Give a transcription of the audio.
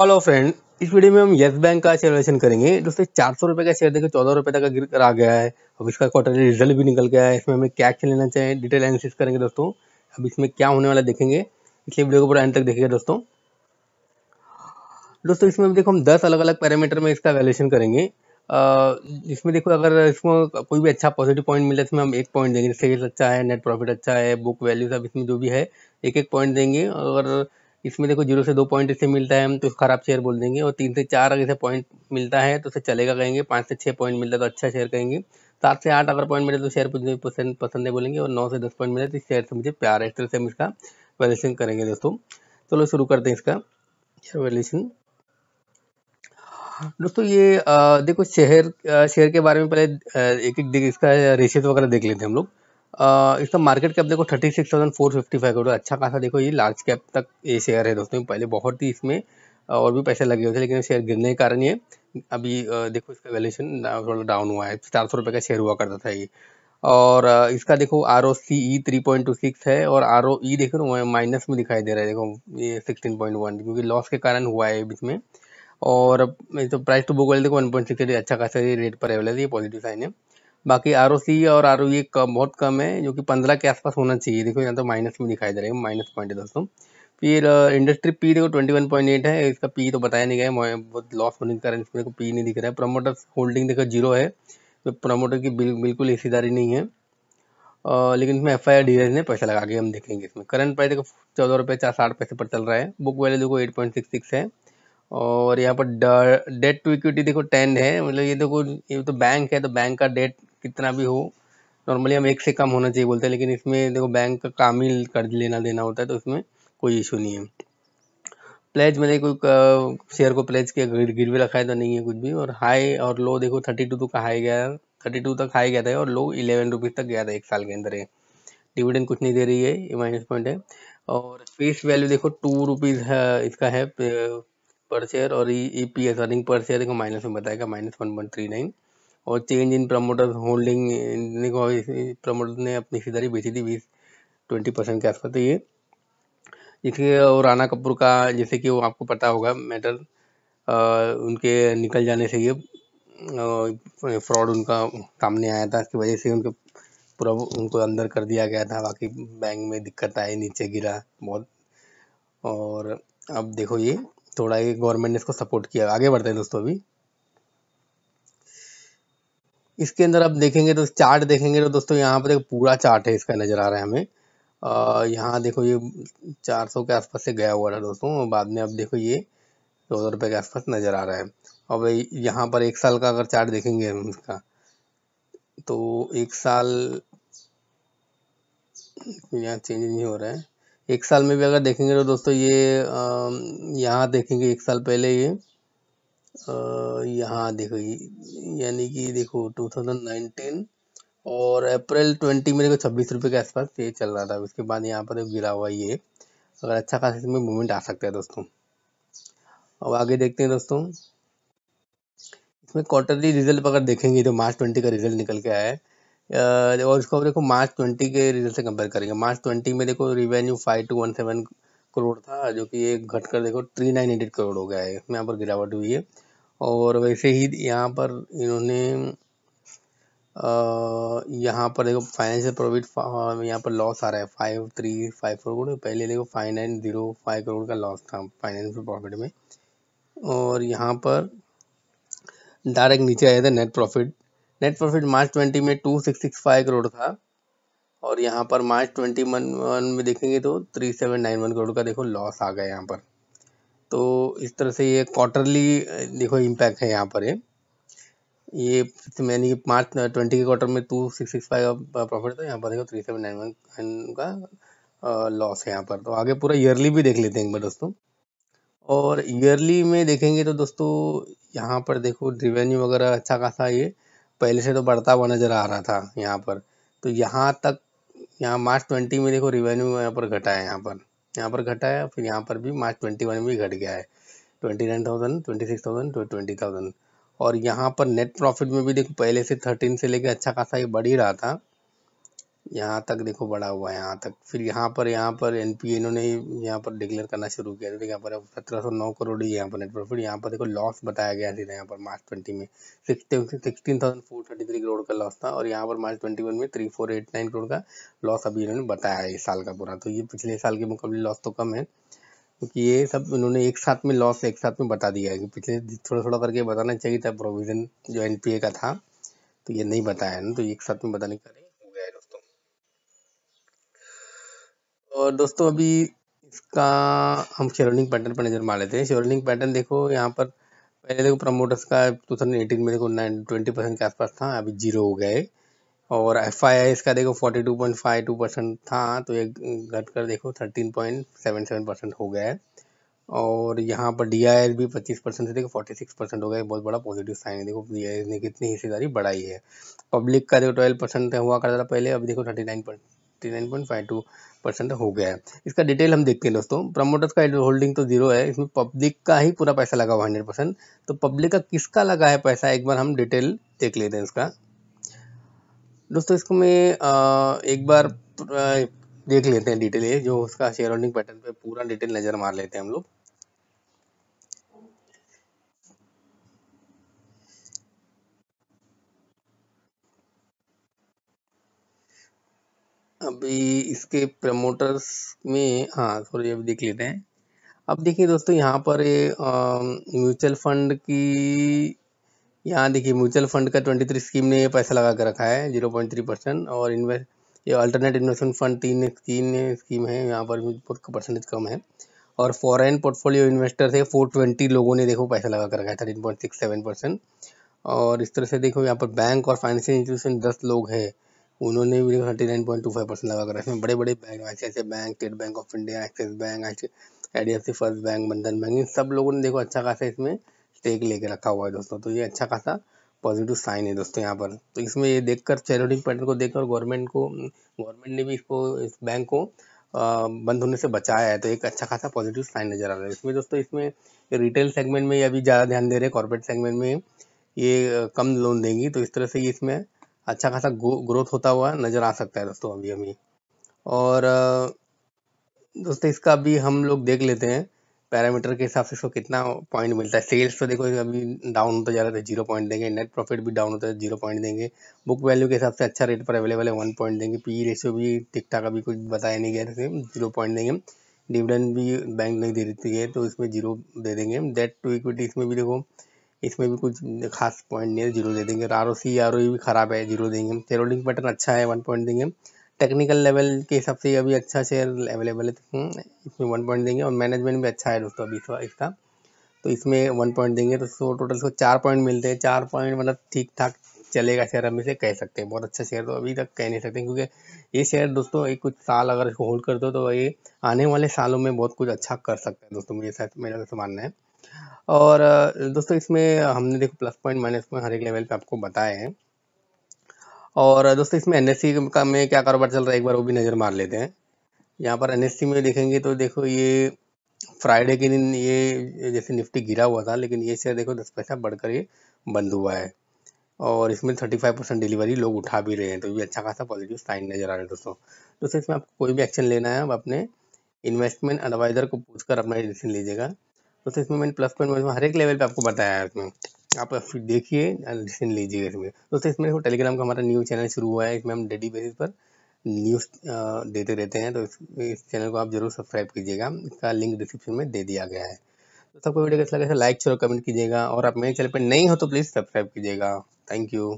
hello friend इस video में हम यस बैंक का शेयर वेशन करेंगे दोस्तों चार सौ रुपये का शेयर देखो चौदह रुपये तक गिर कर आ गया है अब इसका क्वार्टरली रिजल्ट भी निकल गया है इसमें हमें क्या एक्शन लेना चाहिए डिटेल एनालिसिस करेंगे दोस्तों अब इसमें क्या होने वाला देखेंगे इसलिए वीडियो को पूरा एंड तक देखेगा दोस्तों दोस्तों इसमें देखो हम दस अलग अलग पैरामीटर में इसका वैल्यूशन करेंगे इसमें देखो अगर इसमें कोई भी अच्छा पॉजिटिव पॉइंट मिले इसमें हम एक पॉइंट देंगे सेल्स अच्छा है नेट प्रॉफिट अच्छा है बुक वैल्यू सब इसमें जो भी है एक एक पॉइंट देंगे अगर इसमें देखो जीरो से दो पॉइंट इसे मिलता है तो खराब शेयर बोल देंगे और तीन से चार अगर इसे पॉइंट मिलता है तो उसे चलेगा कहेंगे पाँच से छः पॉइंट मिलता है तो अच्छा शेयर कहेंगे सात से आठ अगर पॉइंट मिले तो शेयर मुझे पसंद पसंद है बोलेंगे और नौ से दस पॉइंट मिले तो शेयर से मुझे प्यार है इस तरह से हम इसका वैल्यूशन करेंगे दोस्तों चलो शुरू करते हैं इसका वैल्यूशन दोस्तों ये आ, देखो शेयर शेयर के बारे में पहले एक एक देख इसका रेशियस वगैरह देख लेते हैं हम लोग इसका मार्केट कैप देखो thirty six thousand four fifty five crore अच्छा खासा देखो ये लार्ज कैप तक ये शेयर है दोस्तों पहले बहुत ही इसमें और भी पैसे लगे हुए थे लेकिन शेयर गिरने के कारण ये अभी देखो इसका वैल्यूशन थोड़ा डाउन हुआ है चार सौ रुपये का शेयर हुआ करता था ये और इसका देखो R O C E three point two six है और आर ओ ई देखो ना माइनस में दिखाई दे रहा है देखो ये सिक्सटीन पॉइंट वन क्योंकि लॉस के कारण हुआ है बीच में और तो प्राइस टू बुक वाले देखो वन पॉइंट सिक्स अच्छा खासा रेट पर अवेलेबल है ये पॉजिटिव साइन है बाकी आर ओ सी और आर ओ e कम बहुत कम है जो कि पंद्रह के आसपास होना चाहिए देखो यहाँ तो माइनस में दिखाई दे रहा है माइनस पॉइंट है दोस्तों फिर इंडस्ट्री पी देखो ट्वेंटी वन पॉइंट एट है इसका पी तो बताया नहीं गया है बहुत लॉस होने के कारण इसमें देखो पी नहीं दिख रहा है प्रमोटर्स होल्डिंग देखो जीरो है तो प्रमोटर की बिल, बिल्कुल हिस्सेदारी नहीं है आ, लेकिन इसमें एफ आई आर ने पैसा लगा के हम देखेंगे इसमें करंट प्राइस देखो चौदह रुपये चार साठ पैसे पर चल रहा है बुक वैल्यू देखो एट पॉइंट सिक्स सिक्स है और यहाँ पर डेट टू इक्विटी देखो टेन है मतलब ये देखो ये तो बैंक है तो बैंक का डेट कितना भी हो नॉर्मली हम एक से कम होना चाहिए बोलते हैं लेकिन इसमें देखो बैंक का काम ही कर्ज लेना देना होता है तो इसमें कोई इशू नहीं है प्लेज मैंने कोई शेयर को प्लेज के गिर भी रखा है तो नहीं है कुछ भी और हाई और लो देखो थर्टी तो टू तक हाई गया थर्टी टू तक हाई गया था और लो इलेवन रुपीज़ तक गया था एक साल के अंदर है डिविडेंड कुछ नहीं दे रही है ये माइनस पॉइंट है और फेस वैल्यू देखो टू रुपीज़ है इसका है पर शेयर और E P S earning per share देखो माइनस में बताएगा minus one point three nine और change in promoter holding promoter ने अपनी हिस्सेदारी बेची थी बीस ट्वेंटी परसेंट के आसपास तो ये इसके और राना कपूर का जैसे कि वो आपको पता होगा मैटर उनके निकल जाने से ये फ्रॉड उनका सामने आया था इसकी वजह से उनके पूरा उनको अंदर कर दिया गया था बाकी बैंक में दिक्कत आई नीचे गिरा बहुत और अब देखो ये थोड़ा ये गवर्नमेंट ने इसको सपोर्ट किया आगे बढ़ते हैं दोस्तों अभी इसके अंदर आप देखेंगे तो चार्ट देखेंगे तो दोस्तों यहाँ पर एक पूरा चार्ट है इसका नज़र आ रहा है हमें यहाँ देखो ये 400 के आसपास से गया हुआ था दोस्तों बाद में अब देखो ये दो सौ रुपये के आसपास नज़र आ रहा है और भाई यहाँ पर एक साल का अगर चार्ट देखेंगे हम इसका तो एक साल तो यहाँ चेंज नहीं हो रहा है एक साल में भी अगर देखेंगे तो दोस्तों ये यहाँ देखेंगे एक साल पहले ये यहाँ देखो यानी कि देखो 2019 और अप्रैल 20 में देखो छब्बीस रुपये के आसपास ये चल रहा था उसके बाद यहाँ पर गिरा हुआ ये अगर अच्छा खासा इसमें मूवमेंट आ सकता है दोस्तों अब आगे देखते हैं दोस्तों इसमें क्वार्टरली रिजल्ट अगर देखेंगे तो मार्च ट्वेंटी का रिजल्ट निकल के आया है और इसको देखो मार्च ट्वेंटी के रिजल्ट से कंपेयर करेंगे मार्च ट्वेंटी में देखो revenue five two one seven crore था जो कि ये घटकर देखो थ्री नाइन एट करोड़ हो गया है यहाँ पर गिरावट हुई है और वैसे ही यहाँ पर इन्होंने यहाँ पर देखो फाइनेंशियल प्रॉफिट यहाँ पर लॉस आ रहा है five three five four crore पहले देखो five nine zero five crore का लॉस था फाइनेंशियल प्रॉफिट में और यहाँ पर डायरेक्ट नीचे आया था net profit net profit March twenty में two six six five crore था और यहाँ पर मार्च ट्वेंटी वन वन में देखेंगे तो three seven nine one crore का देखो लॉस आ गया यहाँ पर तो इस तरह से ये क्वार्टरली देखो इम्पैक्ट है यहाँ पर ये ये मैंने मार्च ट्वेंटी के क्वार्टर में टू सिक्स सिक्स फाइव का प्रॉफिट था यहाँ पर देखो थ्री सेवन नाइन वन का लॉस है यहाँ पर तो आगे पूरा ईयरली भी देख लेते हैं एक बार दोस्तों और ईयरली में देखेंगे तो दोस्तों यहाँ पर देखो रिवेन्यू वगैरह अच्छा खासा ये पहले से तो बढ़ता हुआ नज़र आ रहा था यहाँ पर तो यहाँ तक यहाँ मार्च ट्वेंटी में देखो रिवेन्यू यहाँ पर घटा है यहाँ पर यहाँ पर घटा है फिर यहाँ पर भी मार्च ट्वेंटी वन में भी घट गया है twenty nine thousand twenty six thousand to twenty thousand और यहाँ पर नेट प्रॉफिट में भी देखो पहले से थर्टीन से लेके अच्छा खासा ये बढ़ ही रहा था यहाँ तक देखो बढ़ा हुआ है यहाँ तक फिर यहाँ पर यहाँ पर एन पी इन्होंने यहाँ पर डिक्लेयर करना शुरू किया था यहाँ पर सत्रह सौ नौ करोड़ ही यहाँ पर नेट फिर यहाँ पर देखो लॉस बताया गया था यहाँ पर मार्च ट्वेंटी में sixteen thousand four thirty three crore का लॉस था और यहाँ पर मार्च ट्वेंटी वन में three four eight nine crore का लॉस अभी इन्होंने बताया है इस साल का पूरा तो ये पिछले साल के मुकाबले लॉस तो कम है क्योंकि ये सब इन्होंने एक साथ में लॉस एक साथ में बता दिया है कि पिछले थोड़ा थोड़ा करके बताना चाहिए था प्रोविज़न जो एन का था तो ये नहीं बताया ना तो एक साथ में बताने का और दोस्तों अभी इसका हम शेयरिंग पैटर्न पर नज़र मार लेते हैं शेयरिंग पैटर्न देखो यहाँ पर पहले देखो प्रमोटर्स का टू थाउजेंड एटीन में देखो नाइन ट्वेंटी परसेंट के आसपास था अभी जीरो हो गए और एफ आई आई इसका देखो forty two point five two percent था तो ये घट कर देखो thirteen point seven seven percent हो गया है और यहाँ पर डी आई एस भी पच्चीस परसेंट से देखो फोर्टी सिक्स परसेंट हो गया बहुत बड़ा पॉजिटिव साइन है देखो डी आई एस ने कितनी हिस्सेदारी बढ़ाई है पब्लिक का देखो ट्वेल्व परसेंट हुआ करता था पहले अब देखो thirty nine point thirty nine point five two percent हो गया है इसका डिटेल हम देखते हैं दोस्तों प्रमोटर्स का होल्डिंग तो जीरो है इसमें पब्लिक का ही पूरा पैसा लगा हुआ हंड्रेड परसेंट तो पब्लिक का किसका लगा है पैसा एक बार हम डिटेल देख लेते हैं इसका दोस्तों इसको मैं एक बार देख लेते हैं डिटेल ये जो उसका शेयर होल्डिंग पैटर्न पर पूरा डिटेल नज़र मार लेते हैं हम लोग अभी इसके प्रमोटर्स में हाँ सॉरी अभी देख लेते हैं अब देखिए दोस्तों यहाँ पर ये म्यूचुअल फंड की यहाँ देखिए म्यूचुअल फंड का ट्वेंटी थ्री स्कीम ने पैसा लगा कर रखा है जीरो पॉइंट थ्री परसेंट और इन्वेस्ट ये अल्टरनेट इन्वेस्टमेंट फंड तीन तीन स्कीम है यहाँ पर परसेंटेज कम है और फॉरेन पोर्टफोलियो इन्वेस्टर है फोर ट्वेंटी लोगों ने देखो पैसा लगा कर रखा है thirteen point six seven percent और इस तरह से देखो यहाँ पर बैंक और फाइनेंशियल इंस्टीट्यूशन दस लोग हैं उन्होंने भी thirty nine point two five percent लगा कर इसमें बड़े बड़े बैंक ऐसे ऐसे bank state bank of India Axis bank I D F C first bank Bandhan bank इन सब लोगों ने देखो अच्छा खासा इसमें स्टेक लेके रखा हुआ है दोस्तों तो ये अच्छा खासा पॉजिटिव साइन है दोस्तों यहाँ पर तो इसमें ये देखकर चैरिटी पैटर्न को देखकर गवर्नमेंट को गवर्नमेंट ने भी इसको इस बैंक को बंद होने से बचाया है तो एक अच्छा खासा पॉजिटिव साइन नजर आ रहा है इसमें दोस्तों इसमें रिटेल सेगमेंट में ये अभी ज़्यादा ध्यान दे रहे हैं कॉर्पोरेट सेगमेंट में ये कम लोन देंगी तो इस तरह से ये इसमें अच्छा खासा ग्रोथ होता हुआ नज़र आ सकता है दोस्तों अभी अभी और दोस्तों इसका भी हम लोग देख लेते हैं पैरामीटर के हिसाब से इसको कितना पॉइंट मिलता है सेल्स तो देखो अभी डाउन होता जा रहा है जीरो पॉइंट देंगे नेट प्रॉफिट भी डाउन होता है जीरो पॉइंट देंगे बुक वैल्यू के हिसाब से अच्छा रेट पर अवेलेबल है वन पॉइंट देंगे पी रेशियो e भी ठीक ठाक अभी कुछ बताया नहीं गया जैसे जीरो पॉइंट देंगे डिविडेंड भी बैंक नहीं दे देती है तो इसमें जीरो दे देंगे डेट टू इक्विटी इसमें भी देखो इसमें भी कुछ खास पॉइंट नहीं है जीरो दे देंगे are O C R O भी खराब है जीरो देंगे हम शेयर होल्डिंग पैटर्न अच्छा है वन पॉइंट देंगे टेक्निकल लेवल के हिसाब से अभी अच्छा शेयर अवेलेबल है तो, हम्म, इसमें वन पॉइंट देंगे और मैनेजमेंट भी अच्छा है दोस्तों अभी इसका तो इसमें वन पॉइंट देंगे तो सो टोटल सो चार पॉइंट मिलते हैं चार पॉइंट मतलब ठीक ठाक चलेगा शेयर हम इसे कह सकते हैं बहुत अच्छा शेयर तो अभी तक कह नहीं सकते क्योंकि ये शेयर दोस्तों एक कुछ साल अगर इसको होल्ड कर दो तो ये आने वाले सालों में बहुत कुछ अच्छा कर सकता है दोस्तों मुझे मेरा मानना है और दोस्तों इसमें हमने देखो प्लस पॉइंट माइनस पॉइंट हर एक लेवल पे आपको बताए हैं और दोस्तों इसमें एन का में क्या कारोबार चल रहा है एक बार वो भी नज़र मार लेते हैं यहाँ पर एन में देखेंगे तो देखो ये फ्राइडे के दिन ये जैसे निफ्टी गिरा हुआ था लेकिन ये शेयर देखो दस पैसा बढ़कर ये बंद हुआ है और इसमें थर्टी फाइव परसेंट डिलीवरी लोग उठा भी रहे हैं तो ये अच्छा खासा पॉजिटिव साइन नज़र आ रहा है दोस्तों दोस्तों इसमें आपको कोई भी एक्शन लेना है आप अपने इन्वेस्टमेंट एडवाइज़र को पूछकर अपना डिसीजन लीजिएगा process movement plus point movement हर एक लेवल पे आपको बताया है इसमें आप देखिए सुन लीजिएगा इसमें दोस्तों इसमें देखो टेलीग्राम का हमारा न्यूज़ चैनल शुरू हुआ है इसमें हम डेली बेसिस पर न्यूज़ देते रहते हैं तो इस, इस चैनल को आप जरूर सब्सक्राइब कीजिएगा इसका लिंक डिस्क्रिप्शन में दे दिया गया है तो सबको वीडियो कैसा लगे लाइक शेयर कमेंट कीजिएगा और आप मेरे चैनल पर नहीं हो तो प्लीज़ सब्सक्राइब कीजिएगा थैंक यू